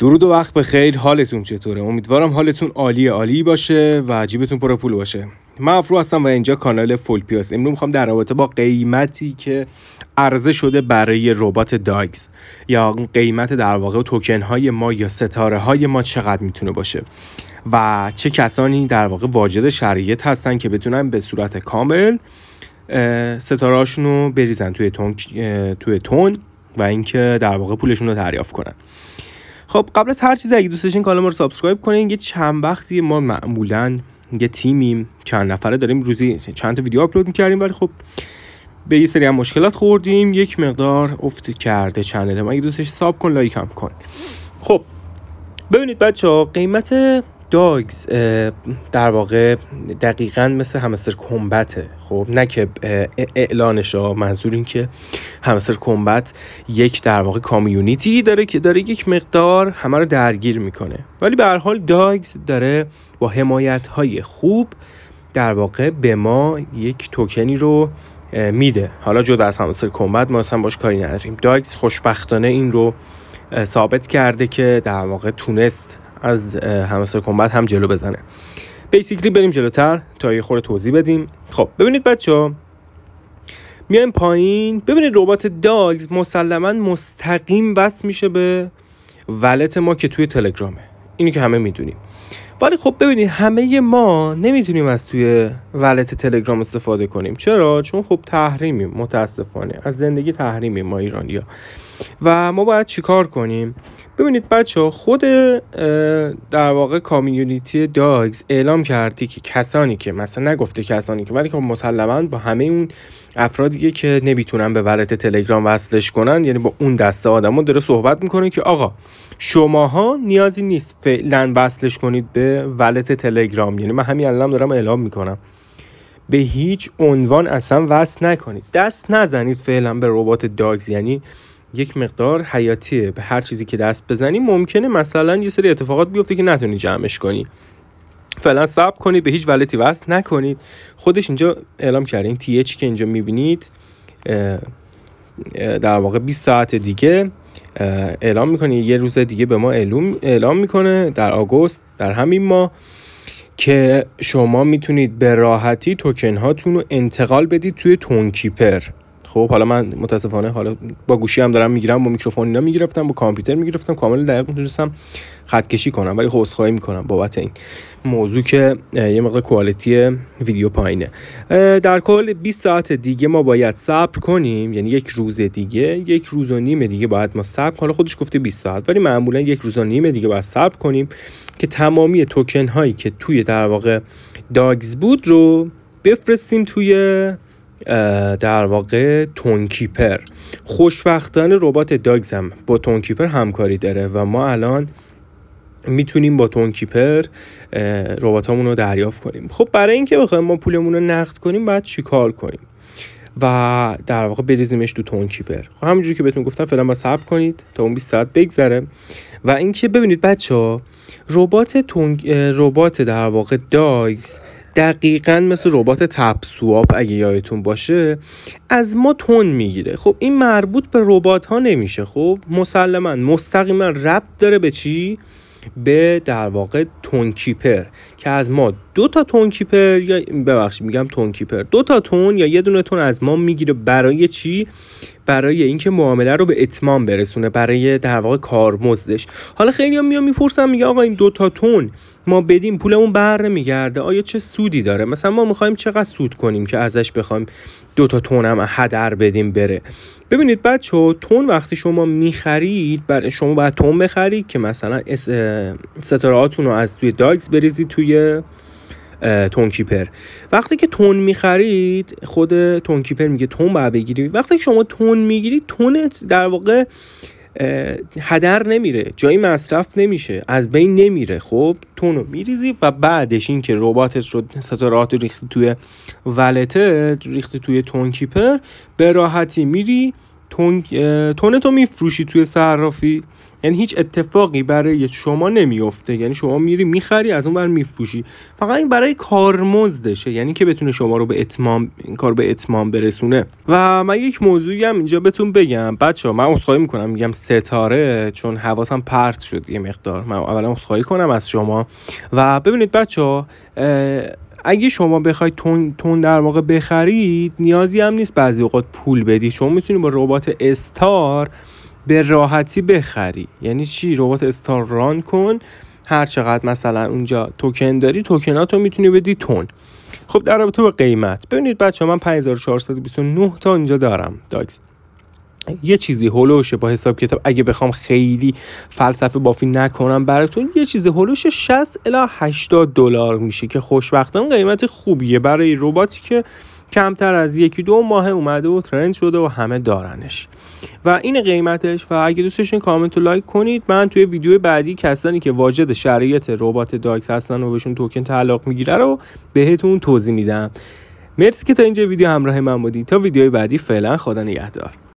درود و وقت به خیر حالتون چطوره امیدوارم حالتون عالی عالی باشه و عجیبتون پر پول باشه من افرو هستم و اینجا کانال فول پیاس امروز میخوام در رابطه با قیمتی که عرضه شده برای ربات داگز یا قیمت در واقع توکن های ما یا ستاره های ما چقدر میتونه باشه و چه کسانی در واقع واجد شرایط هستن که بتونن به صورت کامل ستاره رو بریزن توی تون, توی تون و اینکه در واقع پولشون رو دریافت کنن خب قبل از هر چیز اگه دوست داشتین کانال ما رو سابسکرایب کنین یه چند وقتی ما معمولا یه تیمیم چند نفره داریم روزی چند تا ویدیو آپلود میکردیم ولی خب به یه سری هم مشکلات خوردیم یک مقدار افت کرده چند ما اگه دوستش ساب کن لایک هم کن خب ببینید بچه ها قیمت داگز در واقع دقیقا مثل همستر کمبته خب نه که اعلانش ها منظور این که همستر کمبت یک در واقع کامیونیتی داره که داره یک مقدار همه رو درگیر میکنه ولی به هر حال داگز داره با حمایت های خوب در واقع به ما یک توکنی رو میده حالا جدا از همستر کمبت ما اصلا باش کاری نداریم داگز خوشبختانه این رو ثابت کرده که در واقع تونست از همسایه کنبت هم جلو بزنه بیسیکلی بریم جلوتر تا یه خورده توضیح بدیم خب ببینید بچه ها میایم پایین ببینید ربات دالز مسلما مستقیم وصل میشه به ولت ما که توی تلگرامه اینی که همه میدونیم ولی خب ببینید همه ما نمیتونیم از توی ولت تلگرام استفاده کنیم چرا چون خب تحریمیم متاسفانه از زندگی تحریمیم ما ایرانیا و ما باید چیکار کنیم ببینید بچه خود در واقع کامیونیتی داگز اعلام کردی که کسانی که مثلا نگفته کسانی که ولی که خب مسلما با همه اون افرادی که نمیتونن به ولت تلگرام وصلش کنن یعنی با اون دسته آدمو داره صحبت میکنه که آقا شماها نیازی نیست فعلا وصلش کنید به ولت تلگرام یعنی من همین الان دارم اعلام میکنم به هیچ عنوان اصلا وصل نکنید دست نزنید فعلا به ربات داگز یعنی یک مقدار حیاتیه به هر چیزی که دست بزنی ممکنه مثلا یه سری اتفاقات بیفته که نتونی جمعش کنی فعلا صبر کنید به هیچ ولتی وصل نکنید خودش اینجا اعلام کرده این تی که اینجا میبینید در واقع 20 ساعت دیگه اعلام میکنه یه روز دیگه به ما اعلام میکنه در آگوست در همین ماه که شما میتونید به راحتی توکن هاتون رو انتقال بدید توی تونکیپر خب حالا من متاسفانه حالا با گوشی هم دارم میگیرم با میکروفون اینا میگرفتم با کامپیوتر میگرفتم کامل دقیق میتونستم خط کشی کنم ولی خب اسخای میکنم بابت این موضوع که یه مقدار کوالیتی ویدیو پایینه در کل 20 ساعت دیگه ما باید صبر کنیم یعنی یک روز دیگه یک روز و نیم دیگه باید ما صبر حالا خودش گفته 20 ساعت ولی معمولا یک روز و نیم دیگه باید صبر کنیم که تمامی توکن هایی که توی در واقع داگز بود رو بفرستیم توی در واقع تونکیپر خوشبختانه ربات داگز هم با تونکیپر همکاری داره و ما الان میتونیم با تونکیپر ربات رو دریافت کنیم خب برای اینکه بخوایم ما پولمون رو نقد کنیم باید چیکار کنیم و در واقع بریزیمش تو تونکیپر کیپر خب همونجوری که بهتون گفتم فعلا با صبر کنید تا اون 20 ساعت بگذره و اینکه ببینید بچه ها ربات تون... ربات در واقع داگز دقیقا مثل ربات تپ سواب اگه یادتون باشه از ما تون میگیره خب این مربوط به ربات ها نمیشه خب مسلما مستقیما ربط داره به چی به در واقع تون کیپر که از ما دو تا تون کیپر یا ببخشید میگم تون کیپر دو تا تون یا یه دونه تون از ما میگیره برای چی برای اینکه معامله رو به اتمام برسونه برای در واقع کارمزدش حالا خیلی هم میام میپرسن میگه آقا این دو تا تون ما بدیم پولمون بر نمیگرده آیا چه سودی داره مثلا ما میخوایم چقدر سود کنیم که ازش بخوایم دو تا تون هم هدر بدیم بره ببینید بچه تون وقتی شما میخرید شما باید تون بخرید که مثلا ستاره رو از توی داگز بریزید توی تونکیپر وقتی که تون میخرید خود تونکیپر میگه تون باید بگیری وقتی که شما تون میگیری تونت در واقع هدر نمیره جایی مصرف نمیشه از بین نمیره خب تون رو میریزی و بعدش این که رباتت رو ستارات ریختی توی ولته ریختی توی تونکیپر به راحتی میری تون تو میفروشی توی صرافی یعنی هیچ اتفاقی برای شما نمیفته یعنی شما میری میخری از اون بر میفروشی فقط این برای کارمزدشه یعنی که بتونه شما رو به اتمام این کار به اتمام برسونه و من یک موضوعی هم اینجا بتون بگم بچه ها من اسخای میکنم میگم ستاره چون حواسم پرت شد یه مقدار من اولا اسخای کنم از شما و ببینید بچه ها اگه شما بخواید تون, تون در واقع بخرید نیازی هم نیست بعضی اوقات پول بدی شما میتونید با ربات استار به راحتی بخری یعنی چی ربات استار ران کن هر چقدر مثلا اونجا توکن داری توکناتو میتونی بدی تون خب در رابطه با قیمت ببینید بچه من 5429 تا اینجا دارم داکس یه چیزی هولوشه با حساب کتاب اگه بخوام خیلی فلسفه بافی نکنم براتون یه چیزی هولوش 60 الی 80 دلار میشه که خوشبختانه قیمت خوبیه برای رباتی که کمتر از یکی دو ماه اومده و ترند شده و همه دارنش و این قیمتش و اگه دوستشون کامنت و لایک کنید من توی ویدیو بعدی کسانی که واجد شرایط ربات داکس هستن و بهشون توکن تعلق میگیره رو بهتون توضیح میدم مرسی که تا اینجا ویدیو همراه من بودی تا ویدیوی بعدی فعلا خدا نگهدار